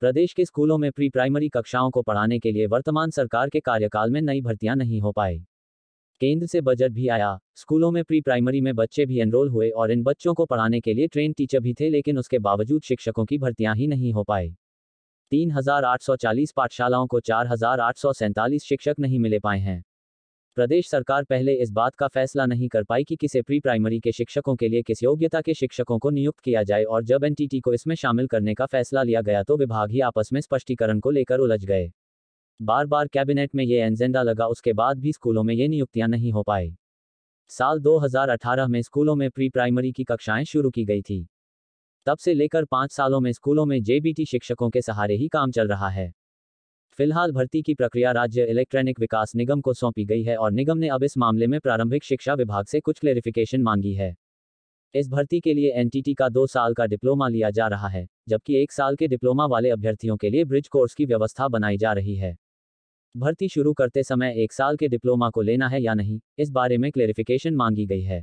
प्रदेश के स्कूलों में प्री प्राइमरी कक्षाओं को पढ़ाने के लिए वर्तमान सरकार के कार्यकाल में नई भर्तियां नहीं हो पाई केंद्र से बजट भी आया स्कूलों में प्री प्राइमरी में बच्चे भी एनरोल हुए और इन बच्चों को पढ़ाने के लिए ट्रेन टीचर भी थे लेकिन उसके बावजूद शिक्षकों की भर्तियां ही नहीं हो पाई 3,840 पाठशालाओं को चार शिक्षक नहीं मिले पाए हैं प्रदेश सरकार पहले इस बात का फैसला नहीं कर पाई कि किसे प्री प्राइमरी के शिक्षकों के लिए किस योग्यता के शिक्षकों को नियुक्त किया जाए और जब एनटीटी को इसमें शामिल करने का फैसला लिया गया तो विभाग ही आपस में स्पष्टीकरण को लेकर उलझ गए बार बार कैबिनेट में ये एजेंडा लगा उसके बाद भी स्कूलों में ये नियुक्तियाँ नहीं हो पाई साल 2018 में स्कूलों में प्री प्राइमरी की कक्षाएं शुरू की गई थी तब से लेकर पाँच सालों में स्कूलों में जेबीटी शिक्षकों के सहारे ही काम चल रहा है फिलहाल भर्ती की प्रक्रिया राज्य इलेक्ट्रॉनिक विकास निगम को सौंपी गई है और निगम ने अब इस मामले में प्रारंभिक शिक्षा विभाग से कुछ क्लेरिफिकेशन मांगी है इस भर्ती के लिए एनटीटी का दो साल का डिप्लोमा लिया जा रहा है जबकि एक साल के डिप्लोमा वाले अभ्यर्थियों के लिए ब्रिज कोर्स की व्यवस्था बनाई जा रही है भर्ती शुरू करते समय एक साल के डिप्लोमा को लेना है या नहीं इस बारे में क्लेरिफिकेशन मांगी गई है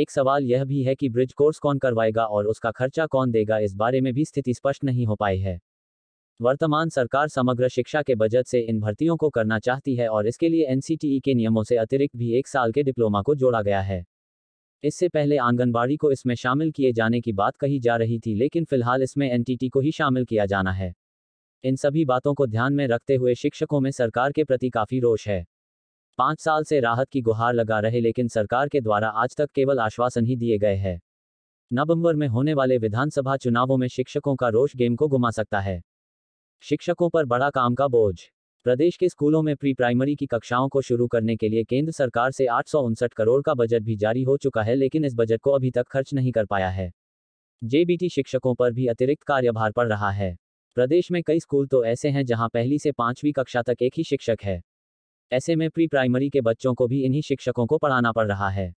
एक सवाल यह भी है कि ब्रिज कोर्स कौन करवाएगा और उसका खर्चा कौन देगा इस बारे में भी स्थिति स्पष्ट नहीं हो पाई है वर्तमान सरकार समग्र शिक्षा के बजट से इन भर्तियों को करना चाहती है और इसके लिए एनसीटीई के नियमों से अतिरिक्त भी एक साल के डिप्लोमा को जोड़ा गया है इससे पहले आंगनबाड़ी को इसमें शामिल किए जाने की बात कही जा रही थी लेकिन फिलहाल इसमें एनटीटी को ही शामिल किया जाना है इन सभी बातों को ध्यान में रखते हुए शिक्षकों में सरकार के प्रति काफी रोष है पाँच साल से राहत की गुहार लगा रहे लेकिन सरकार के द्वारा आज तक केवल आश्वासन ही दिए गए हैं नवंबर में होने वाले विधानसभा चुनावों में शिक्षकों का रोष गेम को घुमा सकता है शिक्षकों पर बड़ा काम का बोझ प्रदेश के स्कूलों में प्री प्राइमरी की कक्षाओं को शुरू करने के लिए केंद्र सरकार से आठ करोड़ का बजट भी जारी हो चुका है लेकिन इस बजट को अभी तक खर्च नहीं कर पाया है जेबीटी शिक्षकों पर भी अतिरिक्त कार्यभार पड़ रहा है प्रदेश में कई स्कूल तो ऐसे हैं जहां पहली से पांचवी कक्षा तक एक ही शिक्षक है ऐसे में प्री प्राइमरी के बच्चों को भी इन्हीं शिक्षकों को पढ़ाना पड़ रहा है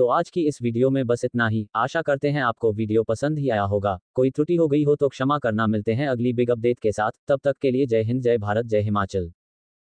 तो आज की इस वीडियो में बस इतना ही आशा करते हैं आपको वीडियो पसंद ही आया होगा कोई त्रुटि हो गई हो तो क्षमा करना मिलते हैं अगली बिग अपडेट के साथ तब तक के लिए जय हिंद जय भारत जय हिमाचल